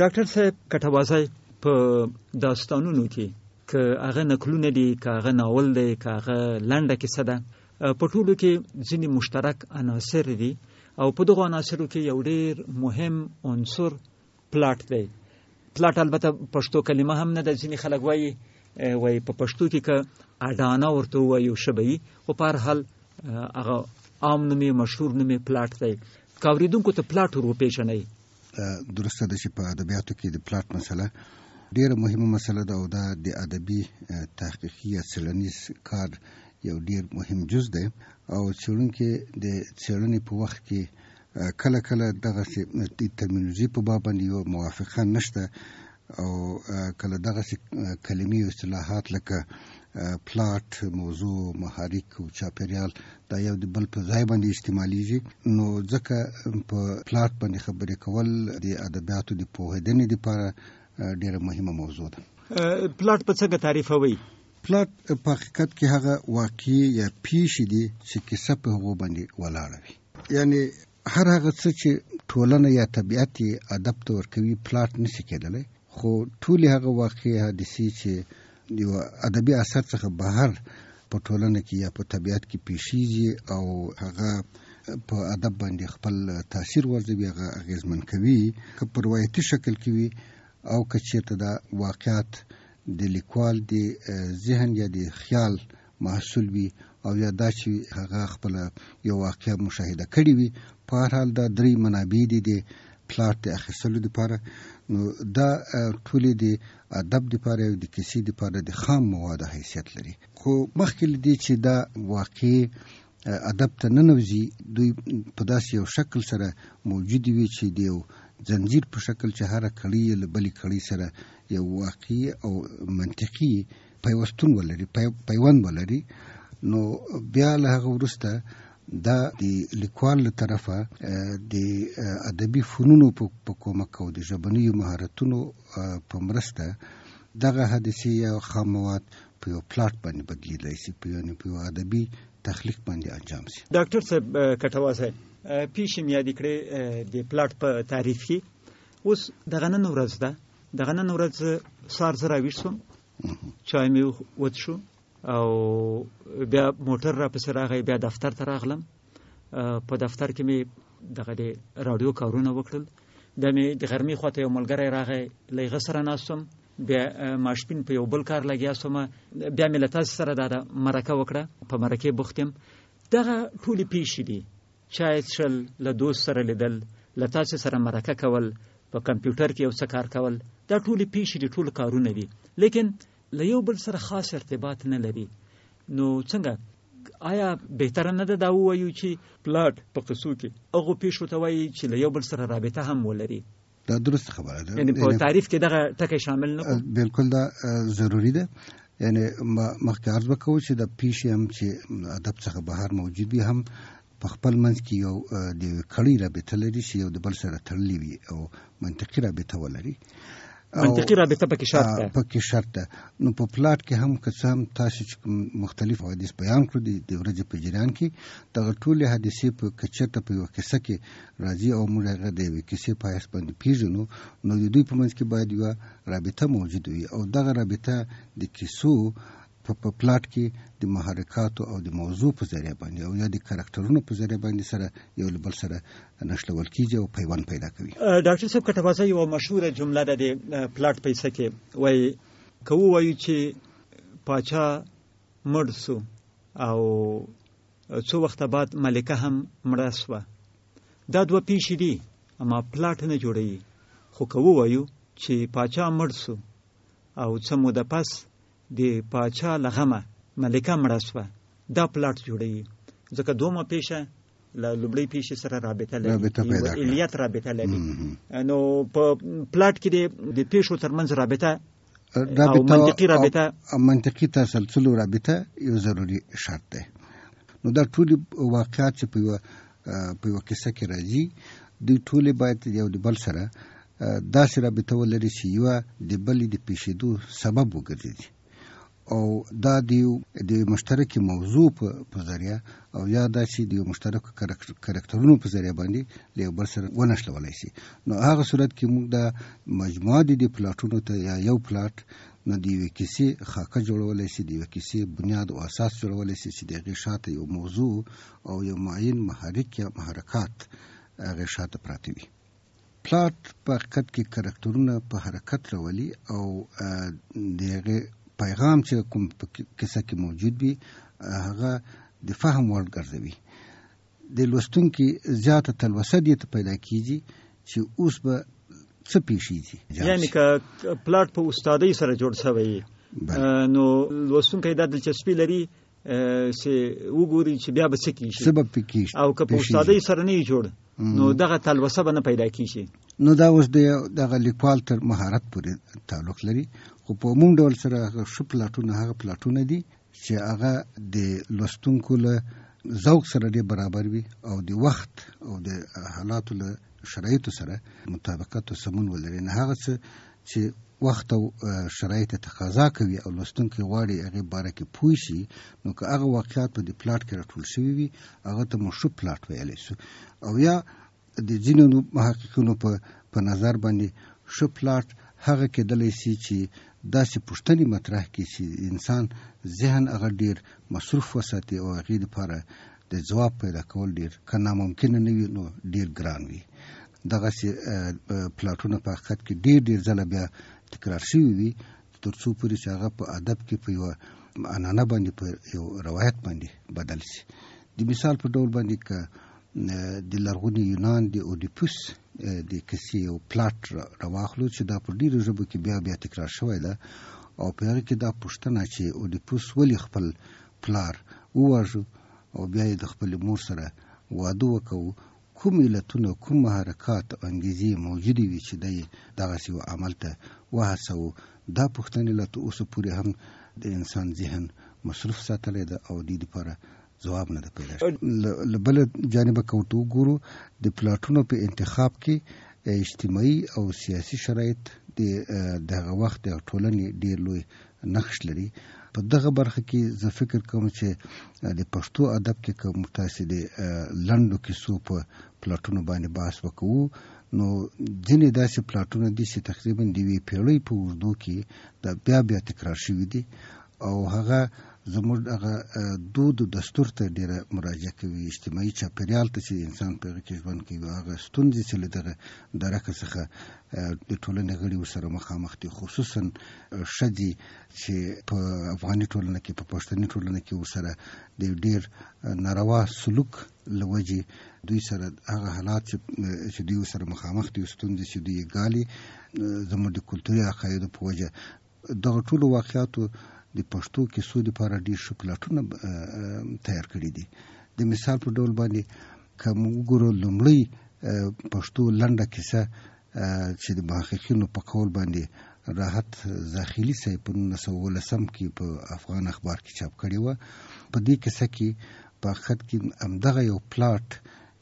ډاکټر صاحب کټوازی په داستانونو کې که هغه نقلونه دي که هغه ناول دی که هغه لنډه کیسه ده په ټولو کې ځینې مشترک عناصر دي او په دغو عناصرو کې یو ډیر مهم عنصر پلاټ دی پلاټ البته پښتو کلمه هم نه ده ځینې خلک وایي وایي په پښتو کې که اډانه ورته ووایو شبهي خو په هر حال هغه عام نومې مشهور نومې پلاټ دی که اورېدونکو ته پلاټ ور وپېژنئ درسته ده چې په ادبیاتو کې د پلاټ مسله ډیره مهمه مسله ده او دا د ادبي تحقیقي یا څېړنیز کار یو ډیر مهم جز دی او څېړونکي د څېړنې په وخت کې کله کله دغه ترمینولوژي په باب باندې یو موافقه نشته او کله دغه کلمې او اصطلاحات لکه پلاټ موضوع محرک او چاپریال دا یو د بل په ځای باندې استعمالیږي نو ځکه په پلاټ باندې خبرې کول د ادبیاتو د پوهیدنې لپاره ډیره مهمه موضوع ده پلاټ په څنګه تعریفوي پلاټ په حقیقت کې هغه واقعي یا پیښې دي چې کیسه په هغه باندې ولاړه وي یعنی هر هغه څه چې ټولنه یا طبیعت ادب ته ورکوي پلاټ نشي کېدلی خو ټول هغه واقعي حادثې چې د ادبي اثر څخه بهر په ټولنه کې یا په طبیعت کې پیښیږي او هغه په ادب باندې خپل تاثیر ورزوي هغه اغیزمن کوي که په روایتي شکل کې وي او که چیرته دا واقعات د لیکوال د ذهن یا د خیال محصول وي او یا دا چې هغه خپل یو واقع مشاهده کړی وي په هر حال دا درې منابع دي د پلاټ د اخیستلو لپاره نو دا ټولې د ادب لپاره او د کیسې لپاره د خام مواد حیثیت لري خو مخکې لدی چې دا واقعي ادب ته نه نوځي دوی په داسې یو شکل سره موجود وي چې د یو زنجیر په شکل چې هر کړی له بلې کړی سره یو واقعي او منطقي پیوستون ولري پیوند ولري نو بیا له هغه وروسته دا د لیکوال له طرفه د ادبي فنونو په کومک او د ژبنیو مهارتونو په مرسته دغه حادثې یا خام مواد په یو پلاټ باندې بدلیدلی شي په یو په یو ادبي تخلیق باندې انجام شي ډاکټر صاحب کټوا صاحب پیښې مې یاد کړې د پلاټ په تعریف کې اوس دغه نن ورځ ده دغه نن ورځ سار زه راویښ شوم چای مې وڅښو او بیا موټر را پسې راغی بیا دفتر ته راغلم په دفتر کې مې دغه د راډیو کارونه وکړل بیا مې د غرمې خواته یو ملګری راغی له هغه سره ناست بیا ماسپین په یو بل کار لګیا سوم بیا مې له تاسې سره دا مرکه وکړه په مرکې بوخت یم دغه ټولې پیښې دي چای څښل له دوست سره لیدل له تاسې سره مرکه کول په کمپیوټر کې یو څه کار کول دا ټولې پیښې دي ټول کارونه دي لیکن له یو بل سره خاص ارتباط نه لري نو څنګه آیا بهتره نه ده دا ووایو چې پلاټ په قصو کې هغه پیښو ته وایي چې له یو بل سره رابطه هم ولري دا درست خبره ده یعنی په تعریف کې دغه ټکی شامل نه بالکل دا ضروری ده یعنی مخکې عرض وکړو چې د پیښې هم چې ادب څخه بهر موجود وي هم په خپل منځ کې یو د کړی رابطه لري چې یو د بل سره تړلې وي او منطقي رابطه ولري منطقي رابطه پکې شرط ده پکې شرط ده نو په پلاټ کې هم که څه هم تاسو چې مختلف حدیث بیان کړو د ورځې په جریان کې دغه ټولې حدیثې په کچته په یو کیسه کې راځي او موږ هغه د یوې کیسې په حیث باندې پیژنو نو د دوی په منځ کې باید یوه رابطه موجود وي او دغه رابطه د کیسو په پلاټ کې د محرکاتو او د موضوع په ذریعہ باندې او یا د کرکټرونو په ذریعہ باندې سره یو بل سره نښلول کیږي او پیوند پیدا کوي ډاکټر صاحب کټوازه یو مشهوره جمله ده د پلاټ پیسې کې وای کوو وایو چې پاچا مړ سو او څو وخت بعد ملکه هم مړه سوه دا دوه پیښې دي اما پلاټ نه جوړي خو کوو وایو چې پاچا مړ سو او څه موده پس د پاچا لغمه ملکه مړه شوه دا پلاټ جوړوي ځکه دومه پیشه له لومړۍ پیښې سره رابطه لري الیت رابطه لري نو په پلاټ کې د پیښو ترمنځ رابطه او منطقي رابطه منطقي تسلسل رابطه یو ضروری شرط دی نو دا ټول واقعات چې په په یو کیسه کې راځي د ټول باید یو د بل سره داسې رابطه ولري چې یو د بل د پیښېدو سبب وګرځي او دا د د مشترکې موضوع په ذریعہ او یا دا چې د مشترک کرکټرونو په ذریعہ باندې له بل سره ونښلولای شي نو هغه صورت کې موږ د مجموعه د پلاټونو ته یا یو پلاټ نو د یو کیسې خاکه جوړولای شي د یو کیسې بنیاد او اساس جوړولای شي چې دغه شاته یو موضوع او یو معین محرک یا محرکات هغه شاته پراته وي پلاټ په حقیقت کې کرکټرونه په حرکت راولي او دغه پیغام چې کوم کیسه کې موجود وي هغه د فهم وړ ګرځوي د لوستونکي زیاته تلوسه دې ته پیدا کیږي چې اوس به څه پیښیږي یعنی که پلاټ په استادۍ سره جوړ شوی نو لوستونکی دا دلچسپي لري چې وګوري چې بیا به څه کیږي سبب پکې او که په استادۍ سره نه جوړ نو دغه تلوسه به نه پیدا کیږي نو دا اوس د دغه لیکوال تر مهارت پورې تعلق لري خو په عموم ډول سره هغه ښه پلاټونه هغه پلاټونه دي چې هغه د لوستونکو له ذوق سره ډېر برابر وي او د وخت او د حالاتو له شرایطو سره مطابقت او سمون ولري نه هغه څه چې وخت او شرایط تقاضا کوي او لوستونکي غواړي هغه باره کې پوه شي نو که هغه واقعیات په دې پلاټ کې راټول شوي وي هغه ته مو ښه پلاټ ویلی شو او یا د ځینو محققینو په په نظر باندې شو پلاټ هغه کېدلی شي چې داسې پوښتنې مطرح کی چې انسان ذهن هغه ډیر مصروف وساتي او هغې لپاره د ځواب پیدا کول ډیر که ناممکنه نه وي نو ډیر ګران وي دغسې پلاټونه په حقیقت کې ډیر ډیر ځله بیا تکرار شوي وي تر څو پورې چې هغه په ادب کې په یوه انانه باندې په یو روایت باندې بدل شي د مثال په ډول باندې که د لرغونی یونان د اودیپوس د کیسې یو پلاټ راواخلو چې دا په ډیرو ژبو کې بیا بیا تکرار شوی ده او په هغه کې دا پوښتنه چې اودیپوس ولې خپل پلار وواژه او بیا یې د خپل مور سره واده وکړو کوم علتونه کوم حرکات او انګیزې موجودې وي چې دی دغسې یو عمل ته وهڅوو دا پوښتنې له تر اوسه پورې هم د انسان ذهن مصروف ساتلی ده او دې دپاره ځواب نه پیدا شي بل جانب کوټو ګورو د پلاټونو په انتخاب کې اجتماعي او سیاسي شرایط د دغه وخت د ټولنې ډیر لوی نقش لري په دغه برخه کې زه فکر کوم چې د پښتو ادب کې کوم تاسو د لندو کیسو په پلاټونو باندې باس وکړو نو ځینې داسې پلاټونه دي چې تقریبا د وی پیړۍ په اوږدو کې د بیا بیا تکرار شوي دي او هغه زموږ هغه دود او دستور ته ډیره مراجعه کوي اجتماعي چاپیریال ته چې انسان په کې ژوند کوي هغه ستونزې چې له دغه درکه څخه د ټولنې غړي ورسره مخامخ دي خصوصا ښځې چې په افغاني ټولنه کې په پښتني ټولنه کې ورسره د ډیر ناروا سلوک لوجه دوی سره هغه حالات چې دوی سره مخامخ دي ستونزې چې دوی ګالي زموږ د کلتوري عقایدو په وجه دغه ټولو واقعیاتو د پښتو کیسو لپاره ډېر ښه پلاټونه تیار کړي دي د مثال په ډول باندې که موږ وګورو لومړی پښتو لنډه کیسه چې د محققینو په قول باندې راحت زاخیلي صاحب په نولس سوه اوولسم کې په افغان اخبار کې چاپ کړې وه په دې کیسه کې په حقیقت کې همدغه یو پلاټ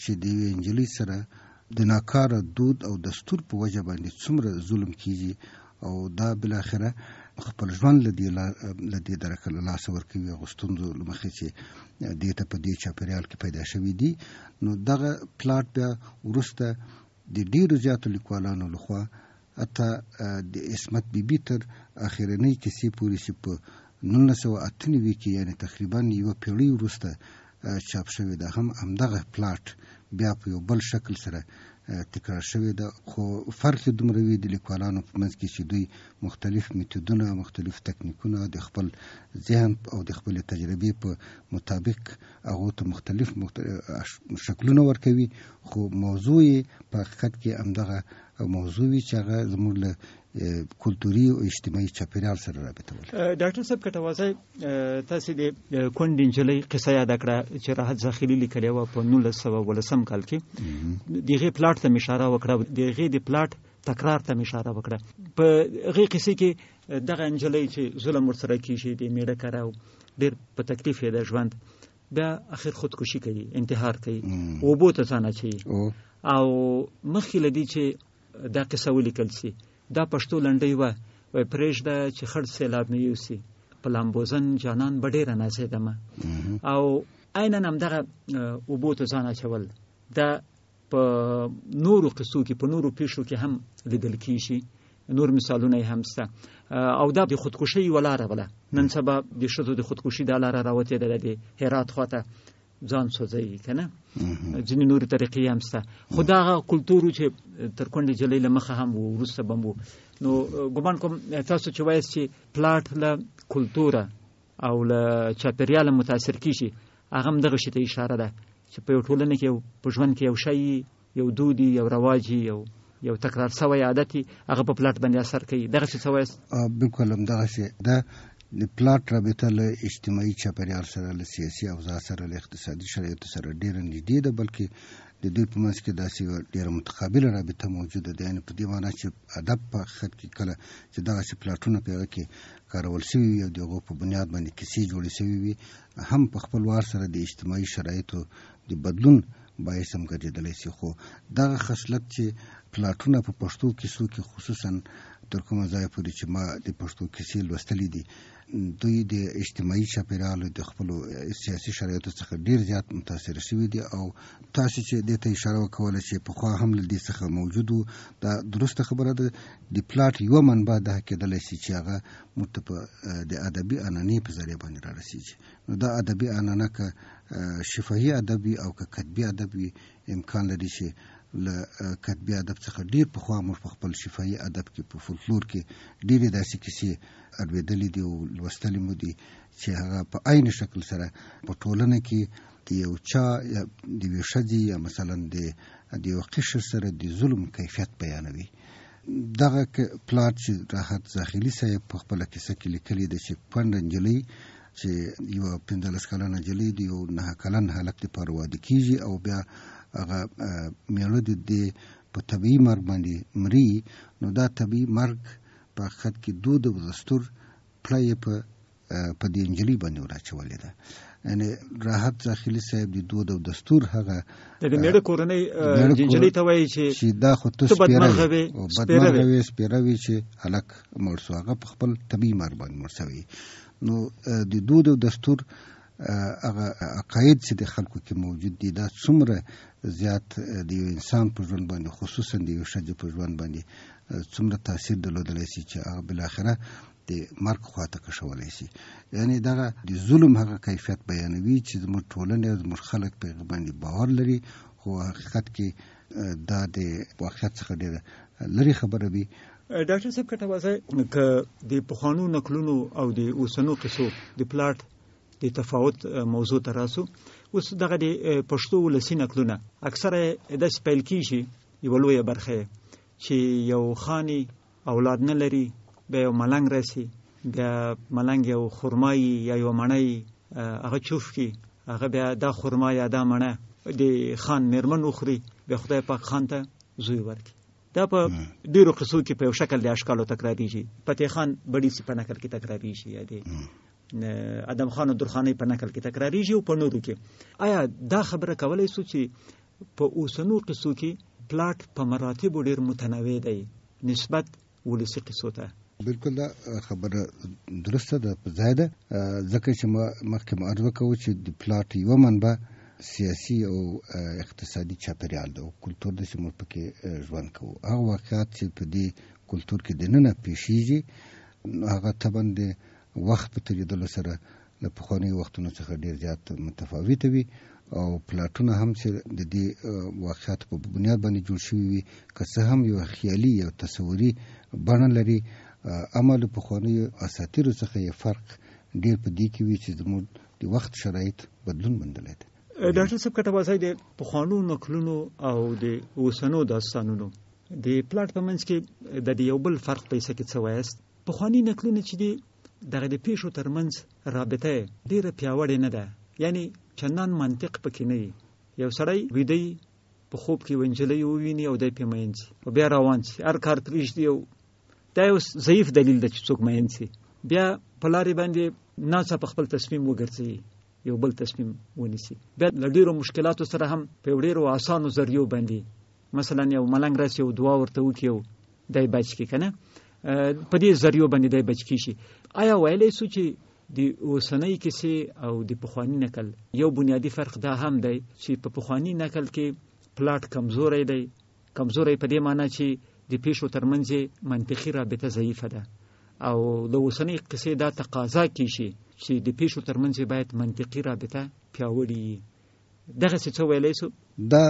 چې د یوې نجلۍ سره د ناکاره دود او دستور په وجه باندې څومره ظلم کیږي او دا بالاخره خپل ژوند له دې له دې درکه له لاسه ورکوي هغو ستونزو له مخې چې دې ته په دې چاپېریال کې پیدا شوي دي نو دغه پلاټ بیا وروسته د ډېرو زیاتو لیکوالانو لخوا حتی د عصمت بیبي تر اخرنۍ کیسې پورې چې په نولس سوه اته نوي کې یعنې تقریبا یوه پېړۍ وروسته چاپ شوې ده هم همدغه پلاټ بیا په یو بل شکل سره تکرار شوې ده خو فرق دومره وي د لیکوالانو په منځ کې چې دوی مختلف میتودونه مختلف تکنیکونه د خپل ذهن او د خپل تجربې په مطابق هغه ته مختلف, مختلف شکلونه ورکوي خو موضوع په حقیقت کې همدغه موضوع وي چې هغه زموږ له کلتوري او اجتماعي چاپیریال سره رابطه ولري ډاکټر صاحب کټوازی تاسو د کونډې نجلۍ قصه یاد کړه چې راحت ځخیلي لیکلې و په 1910 کال کې دغه پلاټ ته اشاره وکړه دغه د پلاټ تکرار ته اشاره وکړه په هغه قصه کې دغه نجلۍ چې ظلم ورسره کیږي د میړه کراو ډېر په تکلیف یې د ژوند بیا اخر خودکشي کوي انتحار کوي او بوته ځان اچي او مخکې لدی چې دا قصه ولیکل سي دا پښتو لنډۍ وه وای پرېږده چې خړ سیلاب مې یوسي په لامبوزن جانان به ډېره نازېدمه او عینا همدغه اوبو ته ځان اچول دا په نورو قصو کې په نورو پیښو کې هم لیدل کیږي نور مثالونه هم شته او دا د خودکشي ولاره بله نن سبا د ښځو د خودکشي دا لاره راوتې ده د هرات خواته ځان سوځي کنه ځینې نورې طریقې هم شته خو دا کلتور چې تر کونډې جلې له مخه هم وو وروسته بم وو نو ګمان کوم تاسو چې وایست چې پلاټ له کلتوره او له چاپېریاله متاثر کیږي هغه هم دغه شي ته اشاره ده چې په یو ټولنه کې یو په ژوند کې یو شی یو دودي یو رواج یو یو تکرار سوی عادت هغه په پلاټ باندې اثر کوي دغه څه سوی بالکل هم دغه شی ده د پلاټ رابطه له اجتماعي چاپېریال سره له سیاسي اوضاع سره له اقتصادي شرایطو سره ډېره نږدې ده بلکې د دوی په منځ کې داسې یوه ډېره متقابله رابطه موجوده ده یعنې په دې معنی چې ادب په حقیقت کې کله چې دغسې پلاټونه په هغه کې کارول شوي وي او د هغو په بنیاد باندې کیسې جوړې شوي وي هم په خپل وار سره د اجتماعي شرایطو د بدلون باعث هم ګرځېدلی سي خو دغه خصلت چې پلاټونه په پښتو کیسو کې خصوصا تر کومه ځای پورې چې ما د پښتو کیسې لوستلې دي دوی د اجتماعي چاپیرال د خپل سیاسي شرایطو څخه ډیر زیات متاثر شوی دي او تاسو چې د ته اشاره وکول چې په خوا هم لدې څخه موجود دا درسته خبره ده د پلاټ یو منبع ده کېدل شي چې هغه متپ د ادبي انانې په ذریعہ باندې را رسیږي نو دا ادبي انانه که شفاهي ادب او کتبی ادب امکان لري چې له کتبی ادب څخه ډیر په خوا موږ په خپل شفاهي ادب کې په فولکلور کې ډیرې داسې کیسې اورېدلې دي او لوستلې مو دي چې هغه په عین شکل سره په ټولنه کې د یو چا د یو ښځې یا مثلا د د یو قشر سره د ظلم کیفیت بیانوي دغه پلاټ چې راحت زاخیلي صاحب په خپله کیسه کې لیکلي ده چې پنډه نجلۍ چې یو 15 کلن نجلې دی یو نه کلن هلک ته پر واده کیږي او بیا هغه میړه د دې په طبي مرګ باندې مري نو دا طبي مرګ په خد کې دود او دستور پلای په په دې انجلې باندې وراچولې ده یعنی راحت داخلي صاحب د دود او دستور هغه د میړه کورنۍ جنجلي ته وایي چې دا خو تو سپیروي او بدمرغوي سپیروي چې هلک مړ سو هغه په خپل طبي مرګ باندې مړ سوی نو د دود او دستور هغه عقاید چې د خلکو کې موجود دي دا څومره زیات د یو انسان په ژوند باندې خصوصا د یو ښځې په ژوند باندې څومره تاثیر درلودلی شي چې هغه بالاخره د مرګ خواته کشولی شي یعنی دغه د ظلم هغه کیفیت بیانوي چې زموږ ټولنې او زموږ خلک په هغه باندې باور لري خو حقیقت کې دا د واقعیت څخه ډېره لرې خبره وي ډاکټر صاحب کټه واسه ک د پخوانو نقلونو او د اوسنو قصو د پلاټ د تفاوت موضوع ته راسو اوس دغه د پښتو ولسی نقلونه اکثره د سپیل کیږي یو لوی برخه چې یو خاني اولاد نه لري به یو ملنګ راسي بیا ملنګ یو خرمای یا یو مڼی هغه چوف کی هغه بیا دا خرما یا دا مڼه د خان مرمن اخري به خدای پاک خان ته زوی ورکي دا په ډیرو قصو کې په یو شکل د اشکالو تکراریږي فتح خان بړیڅ په نقل کې تکراریږي یا دی ادم خان او درخانۍ په نقل کې تکراریږي او په نورو کې آیا دا خبره کولای سو چې په اوسنو قصو کې پلاټ په مراتب ډیر متنوع دی نسبت ولسی قصو ته بلکل دا خبره درسته ده په ځای ده ځکه چې ما مخکې مو عرض وکړو چې د پلاټ یوه منبع سیاسي او اقتصادي چاپیریال دی او کلتور د سیمو پکې ژوند کوو هغه واقعات چې په دې کلتور کې دننه پیښیږي هغه طبعا د وخت په تېرېدلو سره له پخواني وختونو څخه ډیر زیات متفاوت وي او پلاټونه هم چې د دې واقعیت په بنیاد باندې جوړ شوي وي که څه هم یو خیالي یو تصوري بڼه لري عمل پخواني اساطیرو څخه یې فرق ډیر په دې کې وي چې زموږ د وخت شرایط بدلون موندلی دی ډاکټر صاحب کته وځي د پخوانو نکلونو او د اوسنو داستانونو د پلاټ په منځ کې د یو بل فرق پیسې کې څه وایست پخوانی نکلونه چې دي دغه د پیښو ترمنځ رابطه ډیره پیاوړې نه ده یعنی چندان منطق پکې نه یو سړی ویدی په خوب کې ونجلې وویني او د پیمینځ او بیا روان شي هر کار پریش دی او دا یو ضعیف دلیل ده چې څوک مینځي بیا په لارې باندې ناڅاپه خپل تصمیم وګرځي یو بل تصمیم ونیسي بیا له ډیرو مشکلاتو سره هم په ډیرو اسانو ذریعو باندې مثلا یو ملنګ راسي یو دعا ورته وکي یو دای بچ کی کنه په دې ذریعو باندې دای بچ کی شي آیا ویلای سو چې د اوسنۍ کیسې او د پخوانی نقل یو بنیادی فرق دا هم دی چې په پخوانی نقل کې پلاټ کمزوري دی کمزوري په دې معنی چې د پیښو ترمنځ منطقي رابطه ضعیفه ده او د اوسنۍ قصې دا تقاضا کوي چې د پیښو ترمنځ باید منطقي رابطه پیاوړي دغه څه ویلای سو دا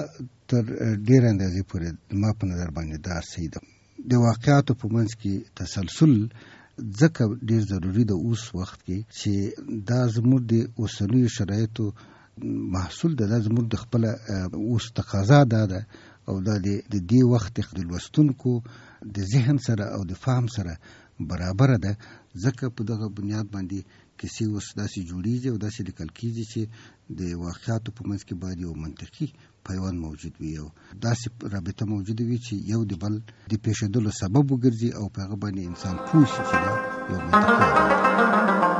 تر ډیر اندازې پورې ما په نظر باندې دا سید د واقعاتو په منځ کې تسلسل ځکه ډیر ضروری د اوس وخت کې چې دا زموږ د اوسنیو شرایطو محصول ده دا زموږ د خپل اوس تقاضا ده ده او دا د دې وخت د لوستونکو د ذهن سره او د فهم سره برابر ده ځکه په دغه بنیاد باندې کیسې اوس داسې جوړیږي او داسې لیکل کیږي چې د واقعاتو په منځ کې باید یو منطقي پیوند موجود وي او داسې رابطه موجوده وي چې یو د بل د پیښېدلو سبب وګرځي او په هغه باندې انسان پوه شي چې دا یو منطقي